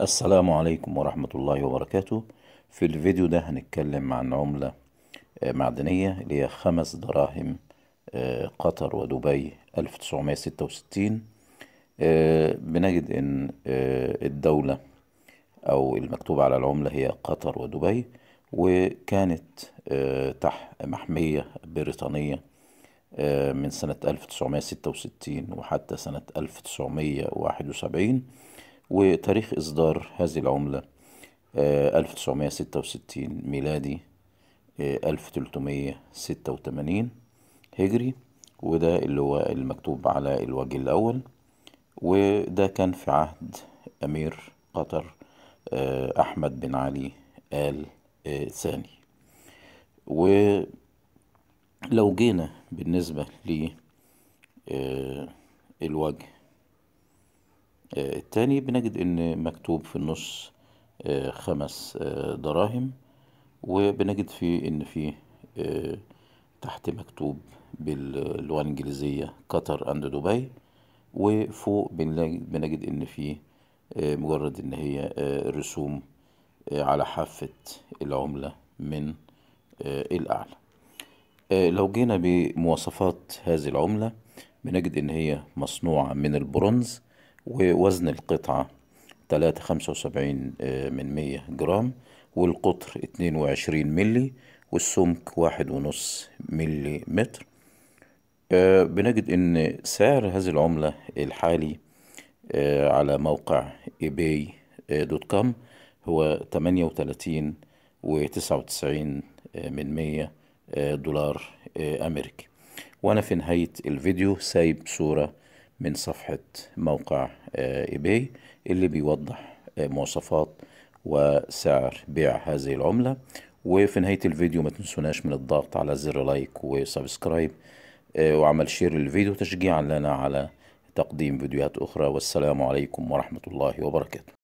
السلام عليكم ورحمة الله وبركاته في الفيديو ده هنتكلم عن عملة آه، معدنية اللي هي خمس دراهم آه، قطر ودبي 1966 آه، بنجد ان الدولة او المكتوب على العملة هي قطر ودبي وكانت تحت محمية بريطانية من سنة 1966 وحتى سنة 1971 وتاريخ إصدار هذه العملة 1966 آه، ميلادي 1386 آه، هجري وده اللي هو المكتوب على الوجه الأول وده كان في عهد أمير قطر آه، أحمد بن علي آل ثاني ولو جينا بالنسبة للوجه آه، التاني بنجد ان مكتوب في النص آه، خمس آه، دراهم وبنجد في ان في تحت مكتوب باللغة الإنجليزية قطر أند دبي وفوق بنجد إن في مجرد إن هي رسوم على حافة العملة من الأعلى لو جينا بمواصفات هذه العملة بنجد إن هي مصنوعة من البرونز ووزن القطعة 375 آه، من 100 جرام والقطر 22 ملي والسمك واحد ونص ملي متر آه، بنجد ان سعر هذه العملة الحالي آه، على موقع ايباي دوت كوم هو 38 و 99 من 100 دولار امريكي وانا في نهاية الفيديو سايب صورة من صفحة موقع ايباي آه، اللي بيوضح آه، مواصفات وسعر بيع هذه العملة وفي نهاية الفيديو ما تنسوناش من الضغط على زر لايك وسبسكرايب آه، وعمل شير للفيديو تشجيعا لنا على تقديم فيديوهات أخرى والسلام عليكم ورحمة الله وبركاته